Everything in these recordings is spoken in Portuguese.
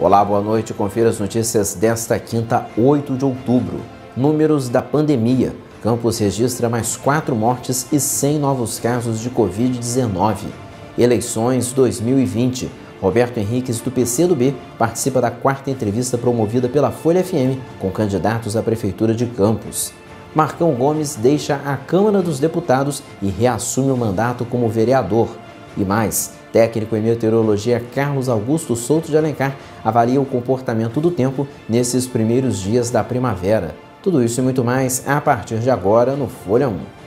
Olá, boa noite. Confira as notícias desta quinta, 8 de outubro. Números da pandemia. Campos registra mais quatro mortes e 100 novos casos de Covid-19. Eleições 2020. Roberto Henriques, do PCdoB, participa da quarta entrevista promovida pela Folha FM com candidatos à Prefeitura de Campos. Marcão Gomes deixa a Câmara dos Deputados e reassume o mandato como vereador. E mais, Técnico em meteorologia Carlos Augusto Souto de Alencar avalia o comportamento do tempo nesses primeiros dias da primavera. Tudo isso e muito mais a partir de agora no Folha 1.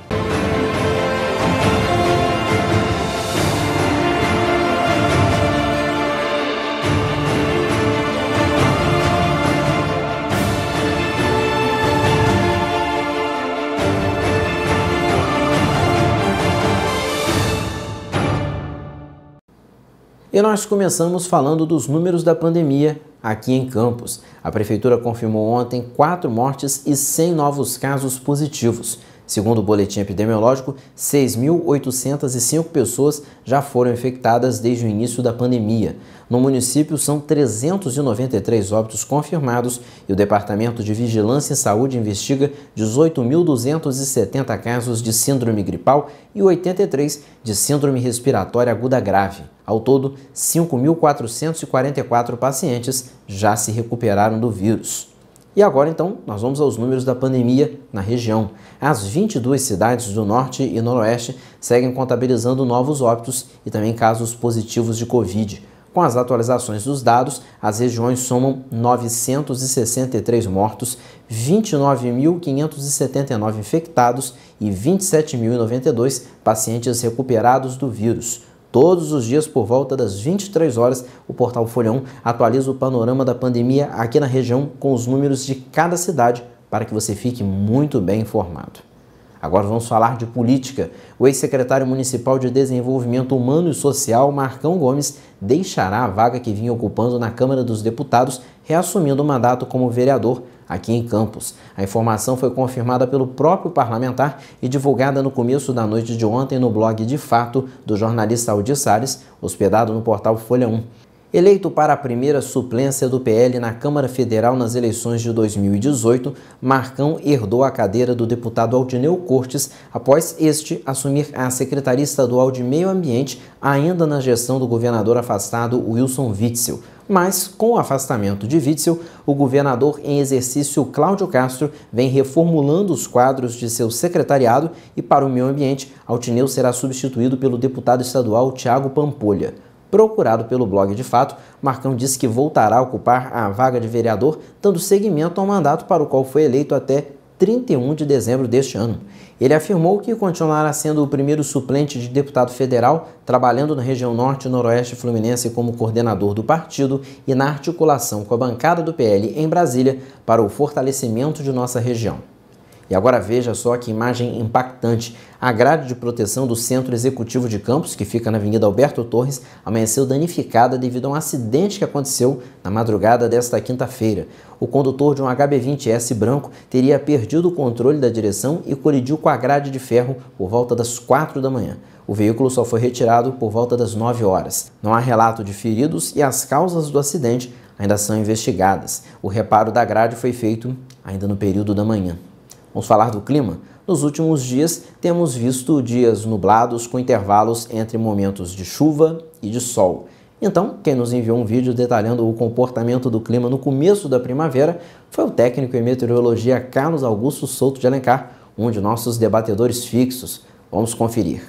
E nós começamos falando dos números da pandemia aqui em Campos. A prefeitura confirmou ontem quatro mortes e 100 novos casos positivos. Segundo o boletim epidemiológico, 6.805 pessoas já foram infectadas desde o início da pandemia. No município, são 393 óbitos confirmados e o Departamento de Vigilância e Saúde investiga 18.270 casos de síndrome gripal e 83 de síndrome respiratória aguda grave. Ao todo, 5.444 pacientes já se recuperaram do vírus. E agora então, nós vamos aos números da pandemia na região. As 22 cidades do norte e noroeste seguem contabilizando novos óbitos e também casos positivos de Covid. Com as atualizações dos dados, as regiões somam 963 mortos, 29.579 infectados e 27.092 pacientes recuperados do vírus. Todos os dias, por volta das 23 horas, o portal Folhão atualiza o panorama da pandemia aqui na região com os números de cada cidade para que você fique muito bem informado. Agora vamos falar de política. O ex-secretário municipal de Desenvolvimento Humano e Social, Marcão Gomes, deixará a vaga que vinha ocupando na Câmara dos Deputados, reassumindo o mandato como vereador aqui em Campos. A informação foi confirmada pelo próprio parlamentar e divulgada no começo da noite de ontem no blog de fato do jornalista Aldi Salles, hospedado no portal Folha 1. Eleito para a primeira suplência do PL na Câmara Federal nas eleições de 2018, Marcão herdou a cadeira do deputado Aldineu Cortes após este assumir a Secretaria Estadual de Meio Ambiente, ainda na gestão do governador afastado Wilson Witzel. Mas, com o afastamento de Witzel, o governador em exercício Cláudio Castro vem reformulando os quadros de seu secretariado e, para o meio ambiente, Altineu será substituído pelo deputado estadual Tiago Pampolha procurado pelo blog de fato, Marcão disse que voltará a ocupar a vaga de vereador, dando seguimento ao mandato para o qual foi eleito até 31 de dezembro deste ano. Ele afirmou que continuará sendo o primeiro suplente de deputado federal, trabalhando na região norte e noroeste fluminense como coordenador do partido e na articulação com a bancada do PL em Brasília para o fortalecimento de nossa região. E agora veja só que imagem impactante. A grade de proteção do Centro Executivo de Campos, que fica na Avenida Alberto Torres, amanheceu danificada devido a um acidente que aconteceu na madrugada desta quinta-feira. O condutor de um HB20S branco teria perdido o controle da direção e colidiu com a grade de ferro por volta das 4 da manhã. O veículo só foi retirado por volta das 9 horas. Não há relato de feridos e as causas do acidente ainda são investigadas. O reparo da grade foi feito ainda no período da manhã. Vamos falar do clima? Nos últimos dias, temos visto dias nublados com intervalos entre momentos de chuva e de sol. Então, quem nos enviou um vídeo detalhando o comportamento do clima no começo da primavera foi o técnico em meteorologia Carlos Augusto Souto de Alencar, um de nossos debatedores fixos. Vamos conferir.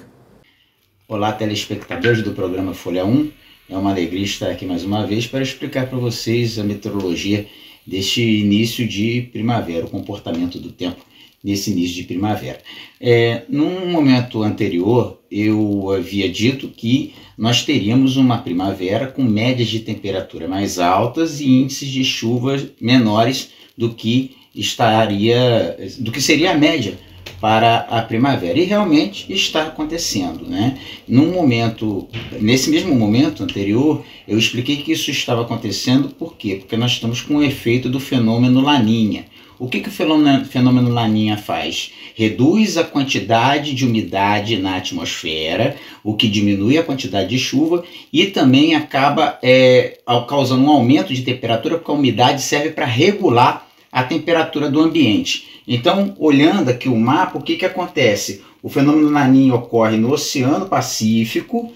Olá, telespectadores do programa Folha 1. É uma alegria estar aqui mais uma vez para explicar para vocês a meteorologia deste início de primavera, o comportamento do tempo nesse início de primavera. É, num momento anterior, eu havia dito que nós teríamos uma primavera com médias de temperatura mais altas e índices de chuvas menores do que estaria, do que seria a média para a primavera e realmente está acontecendo, né? Num momento, nesse mesmo momento anterior, eu expliquei que isso estava acontecendo por quê? Porque nós estamos com o efeito do fenômeno Laninha. O que, que o fenômeno, fenômeno Laninha faz? Reduz a quantidade de umidade na atmosfera, o que diminui a quantidade de chuva e também acaba é, causando um aumento de temperatura, porque a umidade serve para regular a temperatura do ambiente. Então, olhando aqui o mapa, o que, que acontece? O fenômeno Laninha ocorre no Oceano Pacífico,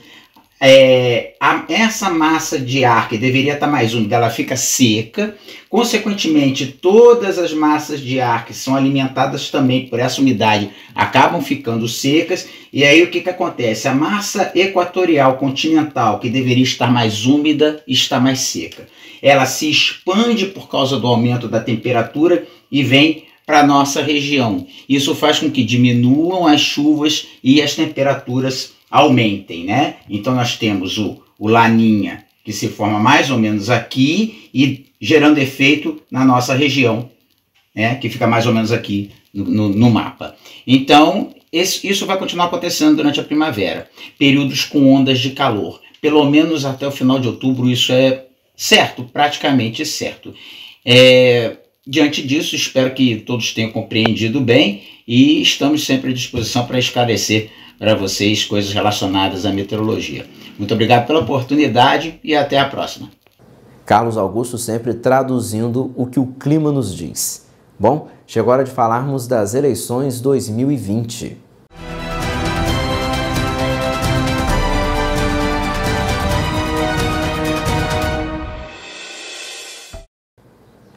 é, a, essa massa de ar que deveria estar mais úmida, ela fica seca. Consequentemente, todas as massas de ar que são alimentadas também por essa umidade acabam ficando secas. E aí o que, que acontece? A massa equatorial continental, que deveria estar mais úmida, está mais seca. Ela se expande por causa do aumento da temperatura e vem para nossa região. Isso faz com que diminuam as chuvas e as temperaturas aumentem, né? Então nós temos o, o laninha que se forma mais ou menos aqui e gerando efeito na nossa região, né? Que fica mais ou menos aqui no, no, no mapa. Então esse, isso vai continuar acontecendo durante a primavera, períodos com ondas de calor, pelo menos até o final de outubro isso é certo, praticamente certo. É, diante disso, espero que todos tenham compreendido bem e estamos sempre à disposição para esclarecer para vocês coisas relacionadas à meteorologia. Muito obrigado pela oportunidade e até a próxima. Carlos Augusto sempre traduzindo o que o clima nos diz. Bom, chegou a hora de falarmos das eleições 2020.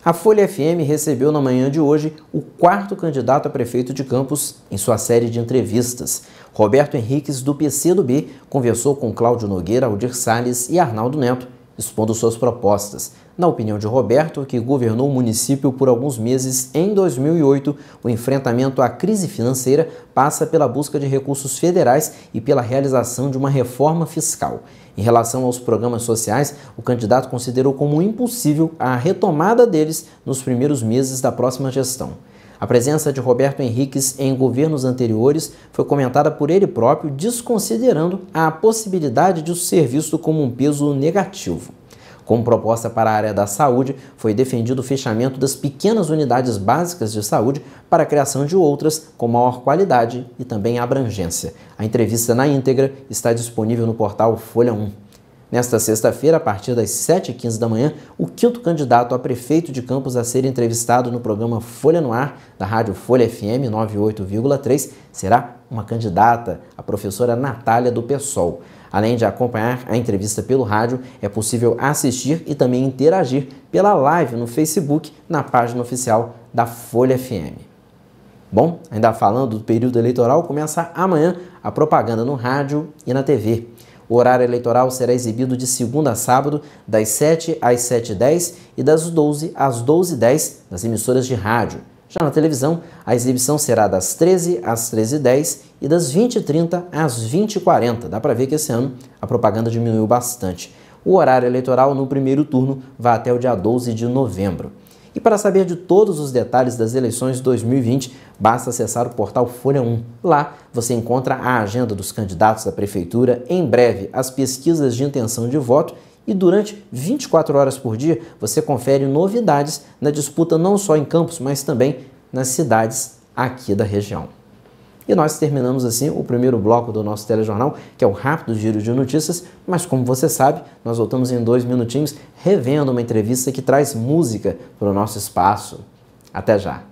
A Folha FM recebeu na manhã de hoje o quarto candidato a prefeito de Campos em sua série de entrevistas. Roberto Henriques, do PCdoB, conversou com Cláudio Nogueira, Aldir Salles e Arnaldo Neto, expondo suas propostas. Na opinião de Roberto, que governou o município por alguns meses em 2008, o enfrentamento à crise financeira passa pela busca de recursos federais e pela realização de uma reforma fiscal. Em relação aos programas sociais, o candidato considerou como impossível a retomada deles nos primeiros meses da próxima gestão. A presença de Roberto Henriques em governos anteriores foi comentada por ele próprio, desconsiderando a possibilidade de o ser visto como um peso negativo. Como proposta para a área da saúde, foi defendido o fechamento das pequenas unidades básicas de saúde para a criação de outras com maior qualidade e também abrangência. A entrevista na íntegra está disponível no portal Folha 1. Nesta sexta-feira, a partir das 7h15 da manhã, o quinto candidato a prefeito de Campos a ser entrevistado no programa Folha no Ar, da rádio Folha FM 98,3, será uma candidata, a professora Natália do Pessoal. Além de acompanhar a entrevista pelo rádio, é possível assistir e também interagir pela live no Facebook, na página oficial da Folha FM. Bom, ainda falando do período eleitoral, começa amanhã a propaganda no rádio e na TV. O horário eleitoral será exibido de segunda a sábado, das 7 às 7h10 e das 12 às 12h10 nas emissoras de rádio. Já na televisão, a exibição será das 13 às 13h10 e das 20h30 às 20h40. Dá para ver que esse ano a propaganda diminuiu bastante. O horário eleitoral no primeiro turno vai até o dia 12 de novembro. E para saber de todos os detalhes das eleições de 2020, basta acessar o portal Folha 1. Lá você encontra a agenda dos candidatos da prefeitura, em breve as pesquisas de intenção de voto e durante 24 horas por dia você confere novidades na disputa não só em Campos, mas também nas cidades aqui da região. E nós terminamos assim o primeiro bloco do nosso telejornal, que é o rápido giro de notícias, mas como você sabe, nós voltamos em dois minutinhos revendo uma entrevista que traz música para o nosso espaço. Até já!